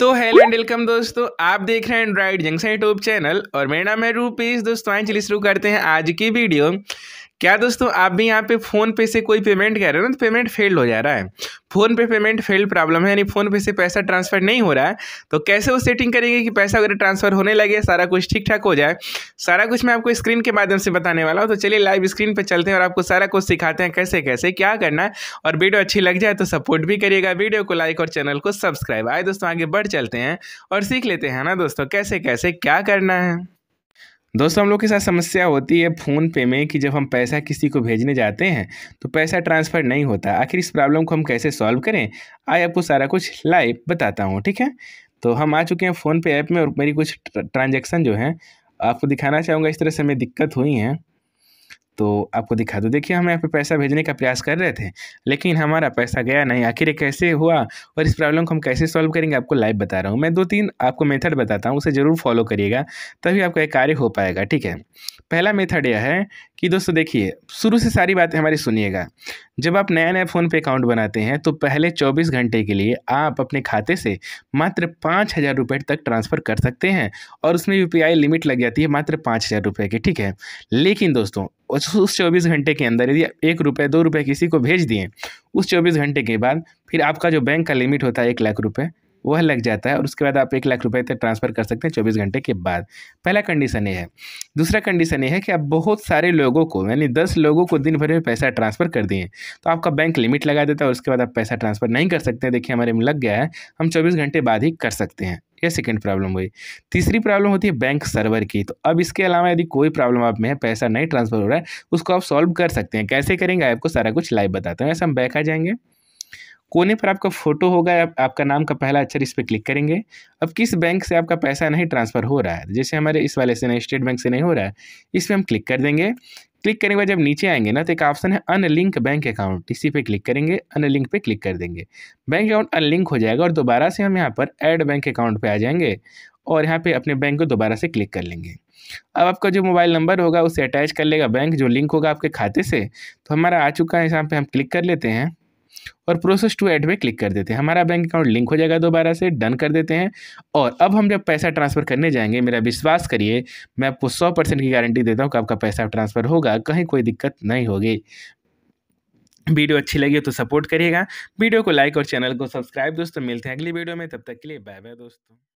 तो hello and welcome दोस्तों आप देख रहे हैं एंड्राइड जंक्शन यूट्यूब चैनल और मेरा नाम है रूपीस दोस्तों आए चलिए शुरू करते हैं आज की वीडियो क्या दोस्तों आप भी यहाँ पे फ़ोन पे से कोई पेमेंट कर रहे हो ना तो पेमेंट फेल हो जा रहा है फ़ोन पे पेमेंट फेल प्रॉब्लम है यानी फ़ोन पे से पैसा ट्रांसफ़र नहीं हो रहा है तो कैसे वो सेटिंग करेंगे कि पैसा वगैरह ट्रांसफ़र होने लगे सारा कुछ ठीक ठाक हो जाए सारा कुछ मैं आपको स्क्रीन के माध्यम से बताने वाला हूँ तो चलिए लाइव स्क्रीन पर चलते हैं और आपको सारा कुछ सिखाते हैं कैसे कैसे क्या करना है और वीडियो अच्छी लग जाए तो सपोर्ट भी करिएगा वीडियो को लाइक और चैनल को सब्सक्राइब आए दोस्तों आगे बढ़ चलते हैं और सीख लेते हैं ना दोस्तों कैसे कैसे क्या करना है दोस्तों हम लोग के साथ समस्या होती है फ़ोन पे में कि जब हम पैसा किसी को भेजने जाते हैं तो पैसा ट्रांसफ़र नहीं होता आखिर इस प्रॉब्लम को हम कैसे सॉल्व करें आई आपको सारा कुछ लाइव बताता हूँ ठीक है तो हम आ चुके हैं फ़ोन पे ऐप में और मेरी कुछ ट्रांजेक्शन जो हैं आपको दिखाना चाहूँगा इस तरह से हमें दिक्कत हुई हैं तो आपको दिखा दो देखिए हम यहाँ पे पैसा भेजने का प्रयास कर रहे थे लेकिन हमारा पैसा गया नहीं आखिर कैसे हुआ और इस प्रॉब्लम को हम कैसे सॉल्व करेंगे आपको लाइव बता रहा हूँ मैं दो तीन आपको मेथड बताता हूँ उसे ज़रूर फॉलो करिएगा तभी आपका एक कार्य हो पाएगा ठीक है पहला मेथड यह है कि दोस्तों देखिए शुरू से सारी बातें हमारी सुनिएगा जब आप नया नया फ़ोन पे अकाउंट बनाते हैं तो पहले 24 घंटे के लिए आप अपने खाते से मात्र पाँच हज़ार रुपये तक ट्रांसफ़र कर सकते हैं और उसमें यू लिमिट लग जाती है मात्र पाँच हज़ार रुपये की ठीक है लेकिन दोस्तों उस चौबीस घंटे के अंदर यदि एक रुपये दो रुपये किसी को भेज दिए उस चौबीस घंटे के बाद फिर आपका जो बैंक का लिमिट होता है एक लाख रुपये वह लग जाता है और उसके बाद आप एक लाख रुपये तक ट्रांसफ़र कर सकते हैं चौबीस घंटे के बाद पहला कंडीशन ये है दूसरा कंडीशन ये है कि आप बहुत सारे लोगों को यानी दस लोगों को दिन भर में पैसा ट्रांसफ़र कर दिए तो आपका बैंक लिमिट लगा देता है और उसके बाद आप पैसा ट्रांसफ़र नहीं कर सकते देखिए हमारे में लग गया है हम चौबीस घंटे बाद ही कर सकते हैं यह सेकेंड प्रॉब्लम हुई तीसरी प्रॉब्लम होती है बैंक सर्वर की तो अब इसके अलावा यदि कोई प्रॉब्लम आप में है पैसा नहीं ट्रांसफ़र हो रहा है उसको आप सॉल्व कर सकते हैं कैसे करेंगे आपको सारा कुछ लाइव बताते हैं ऐसे हम बैक आ जाएंगे कोने पर आपका फ़ोटो होगा आप, आपका नाम का पहला अक्षर इस पर क्लिक करेंगे अब किस बैंक से आपका पैसा नहीं ट्रांसफ़र हो रहा है जैसे हमारे इस वाले से नहीं स्टेट बैंक से नहीं हो रहा है इस पर हम क्लिक कर देंगे क्लिक करने के बाद जब नीचे आएंगे ना तो एक ऑप्शन है अनलिंक बैंक अकाउंट इसी पे क्लिक करेंगे अनलिंक पे क्लिक कर देंगे बैंक अकाउंट अनलिंक हो जाएगा और दोबारा से हम यहाँ पर ऐड बैंक अकाउंट पे आ जाएंगे और यहाँ पे अपने बैंक को दोबारा से क्लिक कर लेंगे अब आपका जो मोबाइल नंबर होगा उसे अटैच कर लेगा बैंक जो लिंक होगा आपके खाते से तो हमारा आ चुका है यहाँ पर हम क्लिक कर लेते हैं और प्रोसेस टू ऐड में क्लिक कर देते हैं हमारा बैंक अकाउंट लिंक हो जाएगा दोबारा से डन कर देते हैं और अब हम जब पैसा ट्रांसफ़र करने जाएंगे मेरा विश्वास करिए मैं आपको सौ परसेंट की गारंटी देता हूँ कि आपका पैसा ट्रांसफ़र होगा कहीं कोई दिक्कत नहीं होगी वीडियो अच्छी लगी तो सपोर्ट करिएगा वीडियो को लाइक और चैनल को सब्सक्राइब दोस्तों मिलते हैं अगली वीडियो में तब तक के लिए बाय बाय दोस्तों